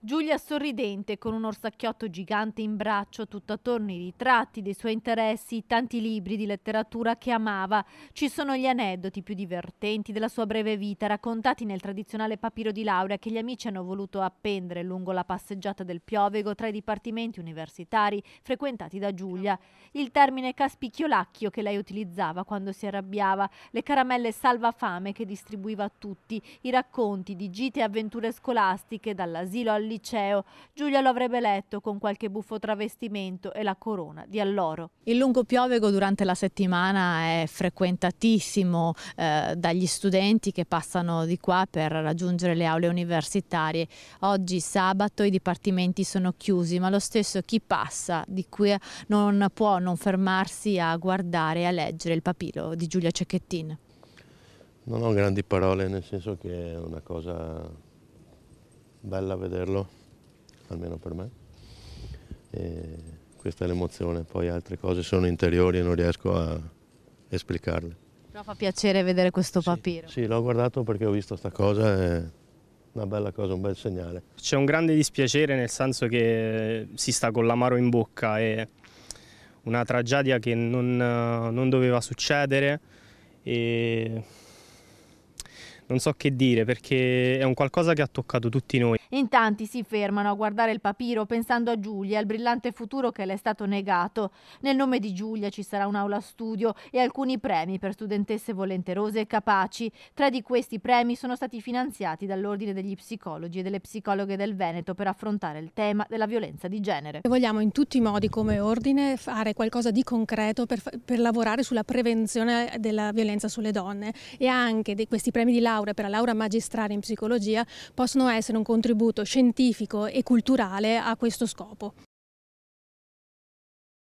Giulia sorridente, con un orsacchiotto gigante in braccio, tutt'attorno i ritratti dei suoi interessi, i tanti libri di letteratura che amava. Ci sono gli aneddoti più divertenti della sua breve vita, raccontati nel tradizionale papiro di laurea che gli amici hanno voluto appendere lungo la passeggiata del Piovego tra i dipartimenti universitari frequentati da Giulia. Il termine caspicchiolacchio che lei utilizzava quando si arrabbiava, le caramelle salva fame che distribuiva a tutti, i racconti di gite e avventure scolastiche dall'asilo all'interno liceo. Giulia lo avrebbe letto con qualche buffo travestimento e la corona di alloro. Il lungo piovego durante la settimana è frequentatissimo eh, dagli studenti che passano di qua per raggiungere le aule universitarie. Oggi sabato i dipartimenti sono chiusi, ma lo stesso chi passa di qui non può non fermarsi a guardare e a leggere il papiro di Giulia Cecchettini. Non ho grandi parole, nel senso che è una cosa bella vederlo, almeno per me. E questa è l'emozione, poi altre cose sono interiori e non riesco a esplicarle. Però fa piacere vedere questo papiro. Sì, l'ho guardato perché ho visto questa cosa è una bella cosa, un bel segnale. C'è un grande dispiacere nel senso che si sta con l'amaro in bocca e una tragedia che non, non doveva succedere e non so che dire perché è un qualcosa che ha toccato tutti noi. In tanti si fermano a guardare il papiro pensando a Giulia, al brillante futuro che le è stato negato. Nel nome di Giulia ci sarà un'aula studio e alcuni premi per studentesse volenterose e capaci. Tre di questi premi sono stati finanziati dall'Ordine degli Psicologi e delle Psicologhe del Veneto per affrontare il tema della violenza di genere. Vogliamo in tutti i modi come ordine fare qualcosa di concreto per, per lavorare sulla prevenzione della violenza sulle donne e anche di questi premi di laurea laurea, per la laurea magistrale in psicologia, possono essere un contributo scientifico e culturale a questo scopo.